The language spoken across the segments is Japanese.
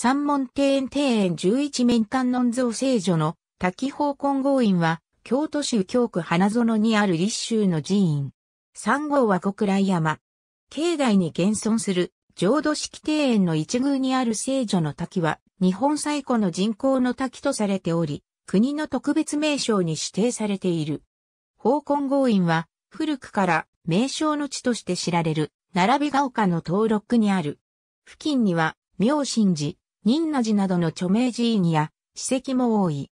三門庭園庭園十一面観音像聖女の滝方金剛院は、京都市京区花園にある立州の寺院。三号は小倉山。境内に現存する浄土式庭園の一宮にある聖女の滝は、日本最古の人工の滝とされており、国の特別名称に指定されている。宝金剛院は、古くから名称の地として知られる、並びが丘の登録にある。付近には、明神寺、仁和寺などの著名寺院や史跡も多い。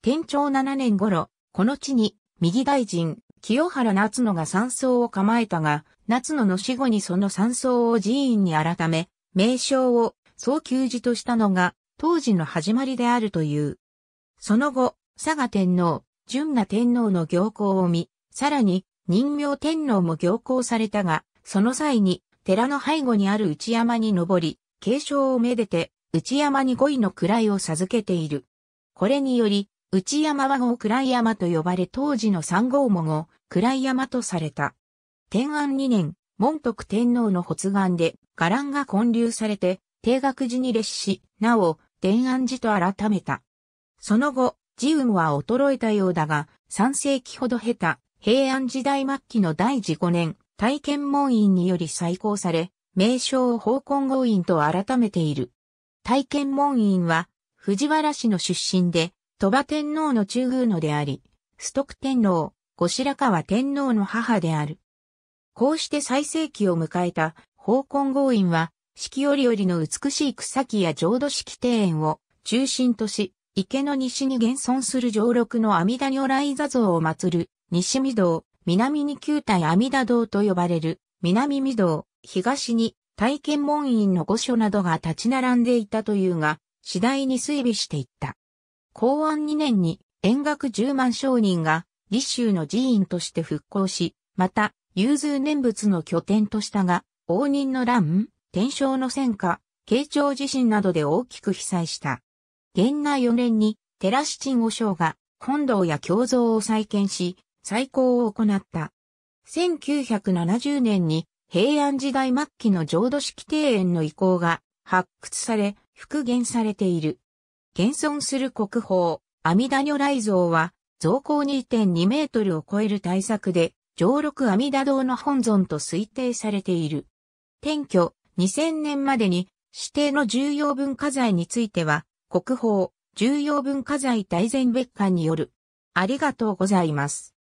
天長7年頃、この地に右大臣、清原夏野が山荘を構えたが、夏野の死後にその山荘を寺院に改め、名称を早急寺としたのが当時の始まりであるという。その後、佐賀天皇、純那天皇の行幸を見、さらに、人名天皇も行幸されたが、その際に、寺の背後にある内山に登り、継承をめでて、内山に五位の位を授けている。これにより、内山は号位山と呼ばれ当時の三号も号、位山とされた。天安二年、門徳天皇の発願で、伽藍が建立されて、定額寺に列し、なお、天安寺と改めた。その後、寺運は衰えたようだが、三世紀ほど経た、平安時代末期の第十五年、大剣門院により再興され、名称を宝根合院と改めている。体験門院は、藤原氏の出身で、鳥羽天皇の中宮のであり、須徳天皇、後白河天皇の母である。こうして最盛期を迎えた、宝根合院は、四季折々の美しい草木や浄土式庭園を中心とし、池の西に現存する上六の阿弥陀如来座像を祀る、西御堂、南に九体阿弥陀堂と呼ばれる、南御堂、東に体験門院の御所などが立ち並んでいたというが、次第に推微していった。公安2年に、円楽10万商人が、立州の寺院として復興し、また、融通念仏の拠点としたが、応仁の乱、天正の戦火、慶長地震などで大きく被災した。元那4年に、寺七五章が、本堂や経像を再建し、再興を行った。1970年に平安時代末期の浄土式庭園の遺構が発掘され、復元されている。現存する国宝、阿弥陀如来像は、造高2.2メートルを超える大作で、上六阿弥陀堂の本尊と推定されている。転居2000年までに指定の重要文化財については、国宝重要文化財大全別館による。ありがとうございます。